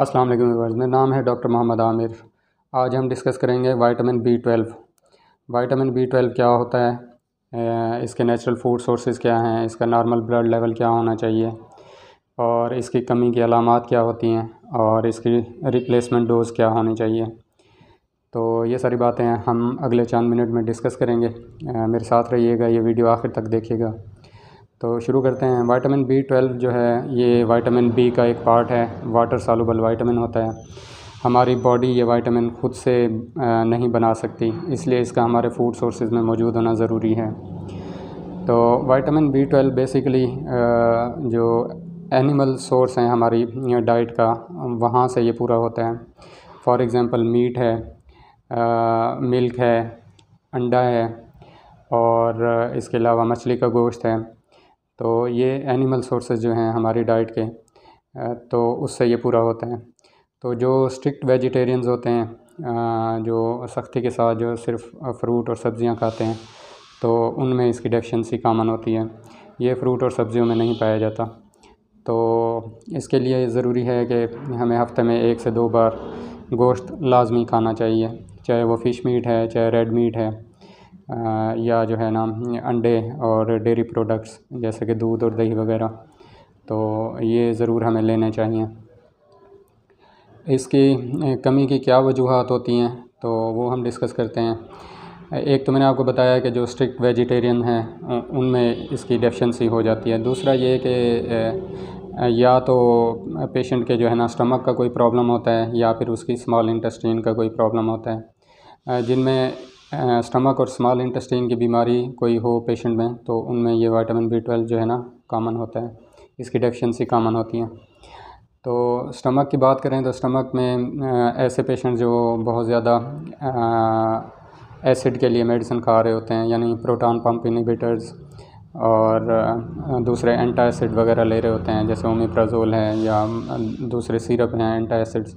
अस्सलाम वालेकुम मेरा नाम है डॉक्टर मोहम्मद आमिर आज हम डिस्कस करेंगे vitamin B twelve vitamin B twelve क्या होता है इसके नेचुरल फूड सोर्सेज क्या हैं इसका नॉर्मल ब्लड लेवल क्या होना चाहिए और इसकी कमी की अलामत क्या होती हैं और इसकी रिप्लेसमेंट डोज़ क्या होनी चाहिए तो ये सारी बातें हम अगले चंद मिनट में डिस्कस करेंगे मेरे साथ रहिएगा ये वीडियो आखिर तक देखिएगा तो शुरू करते हैं वाइटामिन बी ट्वेल्व जो है ये वाइटामिन बी का एक पार्ट है वाटर सालुबल वाइटामिन होता है हमारी बॉडी ये वाइटामिन खुद से नहीं बना सकती इसलिए इसका हमारे फूड सोर्सेज में मौजूद होना ज़रूरी है तो वाइटामिन बी ट्वेल्व बेसिकली जो एनिमल सोर्स हैं हमारी डाइट का वहाँ से ये पूरा होता है फॉर एग्ज़ाम्पल मीट है मिल्क है अंडा है और इसके अलावा मछली का गोश्त है तो ये एनिमल सोर्सेज जो हैं हमारी डाइट के तो उससे ये पूरा होता है तो जो स्ट्रिक्ट वेजिटेरियंस होते हैं जो सख्ती के साथ जो सिर्फ फ्रूट और सब्ज़ियाँ खाते हैं तो उनमें इसकी डेफिशेंसी कामन होती है ये फ्रूट और सब्ज़ियों में नहीं पाया जाता तो इसके लिए ज़रूरी है कि हमें हफ़्ते में एक से दो बार गोश्त लाजमी खाना चाहिए चाहे वो फ़िश मीट है चाहे रेड मीट है या जो है ना अंडे और डेरी प्रोडक्ट्स जैसे कि दूध और दही वगैरह तो ये ज़रूर हमें लेने चाहिए इसकी कमी की क्या वजूहत होती हैं तो वो हम डिस्कस करते हैं एक तो मैंने आपको बताया कि जो स्ट्रिक्ट वेजिटेरियन हैं उनमें इसकी डेफिशिएंसी हो जाती है दूसरा ये कि या तो पेशेंट के जो है ना स्टमक का कोई प्रॉब्लम होता है या फिर उसकी स्मॉल इंटेस्टिन का कोई प्रॉब्लम होता है जिनमें स्टमक और स्मॉल इंटेस्टाइन की बीमारी कोई हो पेशेंट में तो उनमें ये वाइटामिन बी ट्वेल्व जो है ना कामन होता है इसकी डेफिशिएंसी कामन होती है तो स्टमक की बात करें तो स्टमक में ऐसे पेशेंट जो बहुत ज़्यादा एसिड के लिए मेडिसिन खा रहे होते हैं यानी प्रोटॉन पम्प इनिबिटर्स और दूसरे एंटा एसिड वगैरह ले रहे होते हैं जैसे ओमिप्राजोल है या दूसरे सिरप हैं एंटा एसिड्स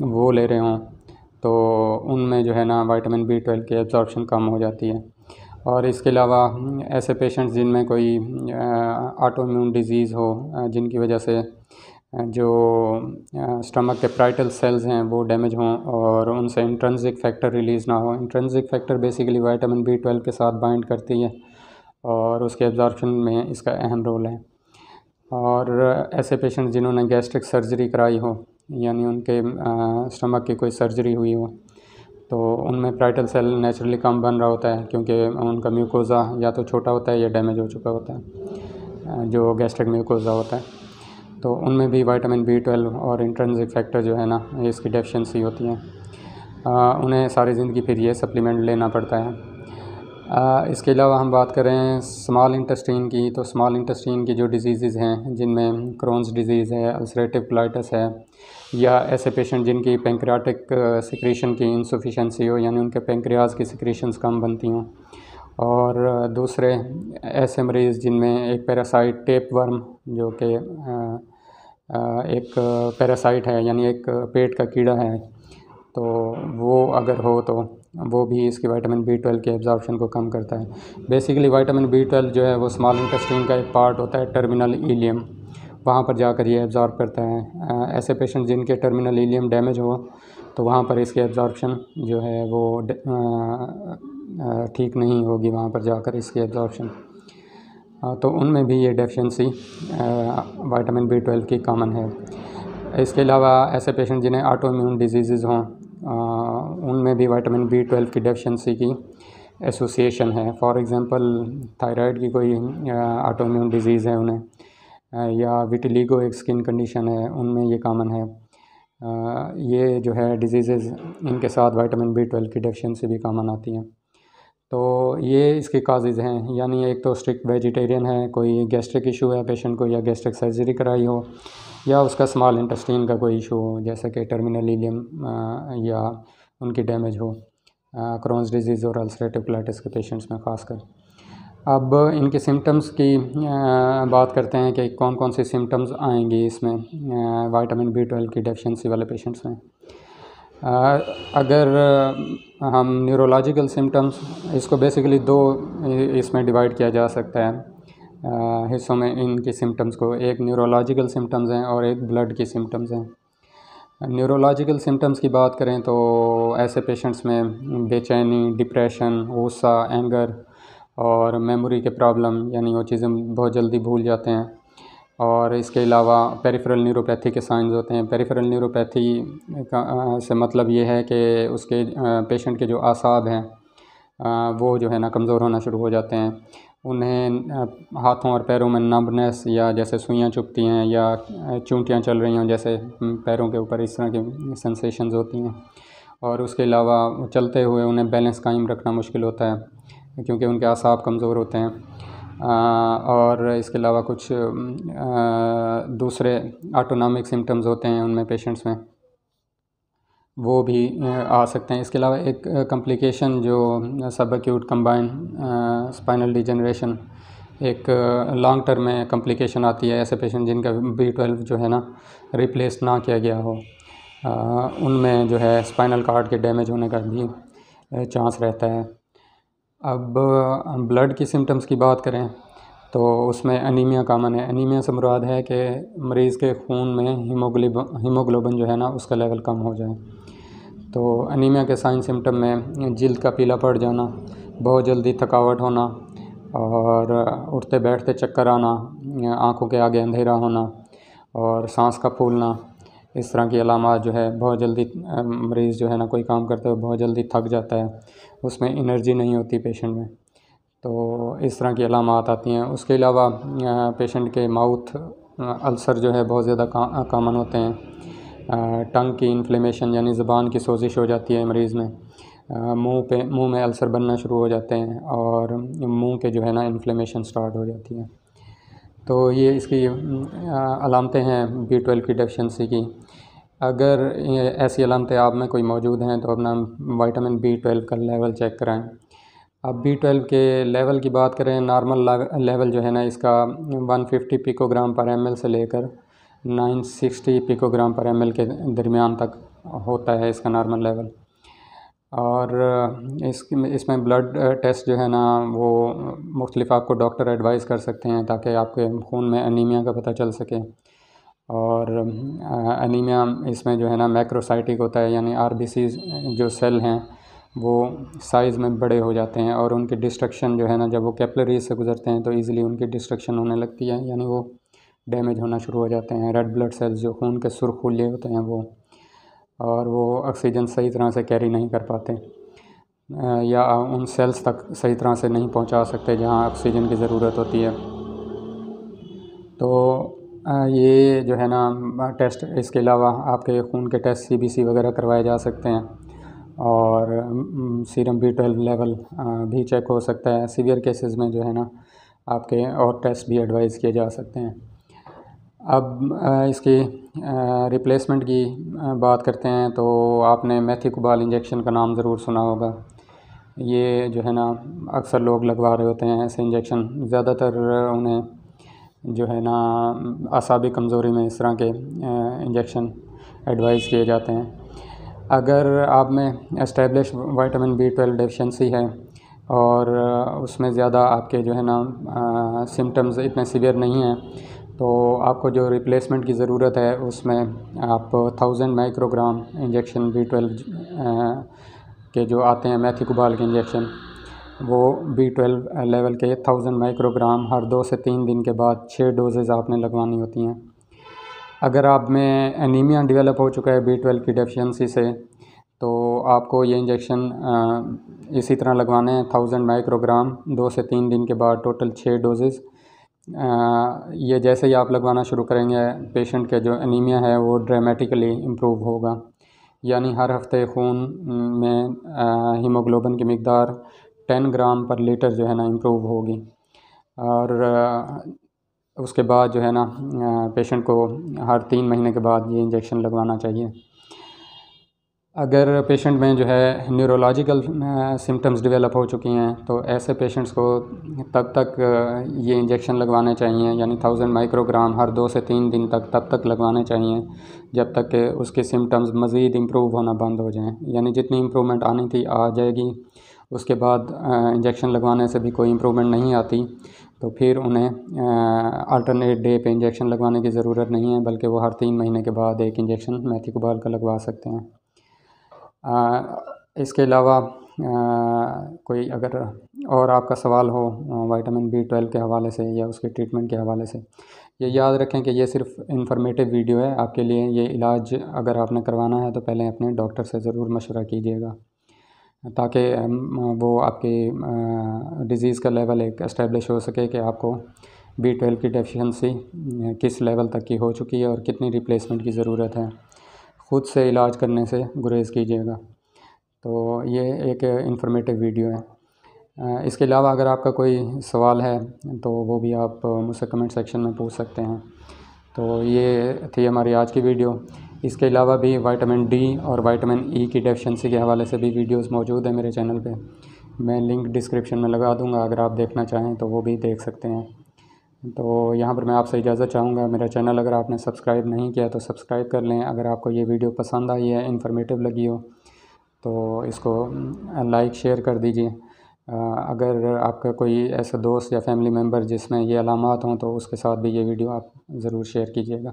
वो ले रहे हों तो उनमें जो है ना विटामिन बी ट्वेल्व की एब्जॉर्बशन कम हो जाती है और इसके अलावा ऐसे पेशेंट्स जिनमें कोई ऑटोम्यून डिज़ीज़ हो जिनकी वजह से जो स्टमक के प्राइटल सेल्स हैं वो डैमेज हों और उनसे इंट्रेंसिक फैक्टर रिलीज़ ना हो intrinsic factor basically vitamin B twelve के साथ बाइंड करती है और उसके एब्जॉर्बशन में इसका अहम रोल है और ऐसे पेशेंट्स जिन्होंने गैस्ट्रिक सर्जरी कराई हो यानी उनके स्टमक की कोई सर्जरी हुई हो तो उनमें प्राइटल सेल नेचुरली कम बन रहा होता है क्योंकि उनका म्यूकोज़ा या तो छोटा होता है या डैमेज हो चुका होता है जो गैस्ट्रिक म्यूकोज़ा होता है तो उनमें भी वाइटामिन बी ट्वेल्व और इंट्रेंसिक फैक्टर जो है ना इसकी डेफिशिएंसी होती है आ, उन्हें सारी ज़िंदगी फिर ये सप्लीमेंट लेना पड़ता है इसके अलावा हम बात करें स्मॉल इंटेस्टीन की तो स्मॉल इंटस्टिन की जो डिजीज़ हैं जिनमें क्रोन्स डिज़ीज़ है अल्सरेटिव प्लाइटस है या ऐसे पेशेंट जिनकी पेंक्रियाटिक सिक्रीशन की इंसफिशेंसी हो यानी उनके पेंक्रियाज की सिक्रीशंस कम बनती हों और दूसरे ऐसे मरीज़ जिनमें एक पैरासाइट टेप वर्म जो कि एक पैरासाइट है यानी एक पेट का कीड़ा है तो वो अगर हो तो वो भी इसकी विटामिन बी ट्वेल्व के एब्जॉर्प्शन को कम करता है बेसिकली विटामिन बी ट्वेल्व जो है वो स्मॉल इंटेस्टिन का एक पार्ट होता है टर्मिनल ईलियम वहाँ पर जाकर ये एब्ज़ॉर्ब करता है ऐसे पेशेंट जिनके टर्मिनल ईलियम डैमेज हो तो वहाँ पर इसकी एब्ज़ॉर्प्शन जो है वो ठीक नहीं होगी वहाँ पर जाकर इसकी एब्ज़ॉर्प्शन तो उनमें भी ये डेफिशिएंसी विटामिन बी ट्वेल्व की कॉमन है इसके अलावा ऐसे पेशेंट जिन्हें ऑटोइम्यून डिजीज़ हों उनमें भी विटामिन बी ट्वेल्व की डेफिशिएंसी की एसोसिएशन है फॉर एग्जांपल थायराइड की कोई ऑटोम्यून डिजीज़ है उन्हें या विटिलीगो एक स्किन कंडीशन है उनमें ये कामन है ये जो है डिजीज़ इनके साथ विटामिन बी ट्वेल्व की डेफिशिएंसी भी कामन आती हैं तो ये इसके काजेज़ हैं यानी एक तो स्ट्रिक्ट वेजिटेरियन है कोई गैस्ट्रिक इशू है पेशेंट को या गैस्ट्रिक सर्जरी कराई हो या उसका स्मॉल इंटस्टीन का कोई इशू हो जैसे कि टर्मिनल इलियम या उनकी डैमेज हो क्रोन्स डिजीज़ और अल्सरेटिव क्लाइटिस के पेशेंट्स में ख़ासकर अब इनके सिम्टम्स की बात करते हैं कि कौन कौन से सिम्टम्स आएंगे इसमें वाइटामिन बी ट्वेल्व की डेफिशिएंसी वाले पेशेंट्स में अगर हम न्यूरोलॉजिकल सिम्टम्स इसको बेसिकली दो इसमें डिवाइड किया जा सकता है हिस्सों में इनके सिम्टम्स को एक न्यूरोलॉजिकल सिम्टम्स हैं और एक ब्लड के सिम्टम्स हैं न्यूरोलॉजिकल सिम्टम्स की बात करें तो ऐसे पेशेंट्स में बेचैनी डिप्रेशन गुस्सा एंगर और मेमोरी के प्रॉब्लम यानी वो चीज़ें बहुत जल्दी भूल जाते हैं और इसके अलावा पेरिफेरल न्यूरोपैथी के साइंस होते हैं पेरिफेरल न्यूरोपैथी का से मतलब ये है कि उसके पेशेंट के जो आसाब हैं वो जो है ना कमज़ोर होना शुरू हो जाते हैं उन्हें हाथों और पैरों में नंबनेस या जैसे सुइयाँ चुपती हैं या चूंटियाँ चल रही हों जैसे हम्म, पैरों के ऊपर इस तरह की सेंसेशंस होती हैं और उसके अलावा चलते हुए उन्हें बैलेंस कायम रखना मुश्किल होता है क्योंकि उनके आसाब कमज़ोर होते हैं और इसके अलावा कुछ दूसरे ऑटोनॉमिक सिम्टम्स होते हैं उनमें पेशेंट्स में वो भी आ सकते हैं इसके अलावा एक कम्प्लिकेशन जो subacute combined spinal degeneration एक लॉन्ग टर्म में कम्प्लिकेशन आती है ऐसे पेशेंट जिनका बी ट्वेल्व जो है ना रिप्लेस ना किया गया हो उनमें जो है स्पाइनल कार्ड के डैमेज होने का भी चांस रहता है अब ब्लड की सिम्टम्स की बात करें तो उसमें अनीमिया कामन है अनीमिया से मुराद है कि मरीज़ के खून में हीमोग्लोब हीमोग्लोबिन जो है ना उसका लेवल कम हो जाए तो अनीमिया के साइन सिम्टम में जल्द का पीला पड़ जाना बहुत जल्दी थकावट होना और उठते बैठते चक्कर आना आंखों के आगे अंधेरा होना और सांस का फूलना इस तरह की अलामत जो है बहुत जल्दी मरीज़ जो है ना कोई काम करते हुए बहुत जल्दी थक जाता है उसमें इनर्जी नहीं होती पेशेंट में तो इस तरह की अलामत आती हैं उसके अलावा पेशेंट के माउथ अल्सर जो है बहुत ज़्यादा का, कामन होते हैं टंग की इन्फ्लेमेशन यानी ज़बान की सोजिश हो जाती है मरीज़ में मुंह पे मुंह में अल्सर बनना शुरू हो जाते हैं और मुंह के जो है ना इन्फ्लेमेशन स्टार्ट हो जाती है तो ये इसकी अलामतें हैं बी ट्वेल्व की डेफिशेंसी की अगर ऐसी अलामत आप में कोई मौजूद हैं तो अपना वाइटामिन बी ट्वेल्व का लेवल चेक कराएं अब बी ट्वेल्व के लेवल की बात करें नॉर्मल लेवल जो है ना इसका 150 पिकोग्राम पर एम से लेकर 960 पिकोग्राम पर एम के दरमियान तक होता है इसका नॉर्मल लेवल और इस इसमें ब्लड टेस्ट जो है ना वो मुख्तलिफ आपको डॉक्टर एडवाइस कर सकते हैं ताकि आपके खून में अनीमिया का पता चल सके और एनीमिया इसमें जो है ना मैक्रोसाइटिक होता है यानी आर जो सेल हैं वो साइज़ में बड़े हो जाते हैं और उनकी डिस्ट्रक्शन जो है ना जब वो कैपलरीज से गुजरते हैं तो ईज़िली उनकी डिस्ट्रक्शन होने लगती है यानी वो डैमेज होना शुरू हो जाते हैं रेड ब्लड सेल्स जो खून के खुले होते हैं वो और वो ऑक्सीजन सही तरह से कैरी नहीं कर पाते या उन सेल्स तक सही तरह से नहीं पहुंचा सकते जहां ऑक्सीजन की ज़रूरत होती है तो ये जो है ना टेस्ट इसके अलावा आपके खून के टेस्ट सीबीसी वगैरह करवाए जा सकते हैं और सीरम बी ट्वेल्व लेवल भी चेक हो सकता है सीवियर केसेस में जो है ना आपके और टेस्ट भी एडवाइस किए जा सकते हैं अब इसकी रिप्लेसमेंट की बात करते हैं तो आपने मैथिकुबाल इंजेक्शन का नाम ज़रूर सुना होगा ये जो है ना अक्सर लोग लगवा रहे होते हैं ऐसे इंजेक्शन ज़्यादातर उन्हें जो है ना असाबी कमज़ोरी में इस तरह के इंजेक्शन एडवाइस किए जाते हैं अगर आप में establish vitamin B twelve deficiency है और उसमें ज़्यादा आपके जो है ना सिम्टम्स इतने सीवियर नहीं हैं तो आपको जो रिप्लेसमेंट की ज़रूरत है उसमें आप thousand microgram injection B twelve के जो आते हैं मैथिकुबाल के इंजेक्शन वो बी ट्वेल्व लेवल के थाउजेंड माइक्रोग्राम हर दो से तीन दिन के बाद छः डोजेज़ आपने लगवानी होती हैं अगर आप में एनीमिया डेवलप हो चुका है बी ट्वेल्व की डेफिशिएंसी से तो आपको ये इंजेक्शन इसी तरह लगवाने हैं थाउजेंड माइक्रोग्राम दो से तीन दिन के बाद टोटल छः डोजेज़ ये जैसे ही आप लगवाना शुरू करेंगे पेशेंट के जो एनीमिया है वो ड्रामेटिकली इम्प्रूव होगा यानी हर हफ्ते खून में हीमोग्लोबिन की मकदार टेन ग्राम पर लीटर जो है ना इम्प्रूव होगी और उसके बाद जो है ना पेशेंट को हर तीन महीने के बाद ये इंजेक्शन लगवाना चाहिए अगर पेशेंट में जो है न्यूरोलॉजिकल सिम्टम्स डेवलप हो चुकी हैं तो ऐसे पेशेंट्स को तब तक ये इंजेक्शन लगवाने चाहिए यानी थाउजेंड माइक्रोग्राम हर दो से तीन दिन तक तब तक लगवाने चाहिए जब तक कि उसके सिम्टम्स मज़ीद इम्प्रूव होना बंद हो जाएं यानी जितनी इम्प्रूवमेंट आनी थी आ जाएगी उसके बाद इंजेक्शन लगवाने से भी कोई इम्प्रूवमेंट नहीं आती तो फिर उन्हें अल्टरनेट डे पे इंजेक्शन लगवाने की ज़रूरत नहीं है बल्कि वो हर तीन महीने के बाद एक इंजेक्शन मैथिकोबाल का लगवा सकते हैं आ, इसके अलावा कोई अगर और आपका सवाल हो विटामिन बी ट्वेल्व के हवाले से या उसके ट्रीटमेंट के हवाले से ये याद रखें कि ये सिर्फ इन्फॉर्मेटिव वीडियो है आपके लिए ये इलाज अगर आपने करवाना है तो पहले अपने डॉक्टर से ज़रूर मशवरा कीजिएगा ताकि वो आपके डिज़ीज़ का लेवल एक इस्टेब्लिश हो सके कि आपको बी ट्वेल्व की डेफिशिएंसी किस लेवल तक की हो चुकी है और कितनी रिप्लेसमेंट की ज़रूरत है ख़ुद से इलाज करने से गुरेज़ कीजिएगा तो ये एक इंफॉर्मेटिव वीडियो है इसके अलावा अगर आपका कोई सवाल है तो वो भी आप मुझसे कमेंट सेक्शन में पूछ सकते हैं तो ये थी हमारी आज की वीडियो इसके अलावा भी वाइटामिन डी और वाइटामिन ई e की डेफिशिएंसी के हवाले से भी वीडियोस मौजूद हैं मेरे चैनल पे मैं लिंक डिस्क्रिप्शन में लगा दूंगा अगर आप देखना चाहें तो वो भी देख सकते हैं तो यहाँ पर मैं आपसे इजाज़त चाहूँगा मेरा चैनल अगर आपने सब्सक्राइब नहीं किया तो सब्सक्राइब कर लें अगर आपको ये वीडियो पसंद आई है इन्फॉर्मेटिव लगी हो तो इसको लाइक शेयर कर दीजिए अगर आपका कोई ऐसा दोस्त या फैमिली मेम्बर जिसमें ये अलामत हों तो उसके साथ भी ये वीडियो आप ज़रूर शेयर कीजिएगा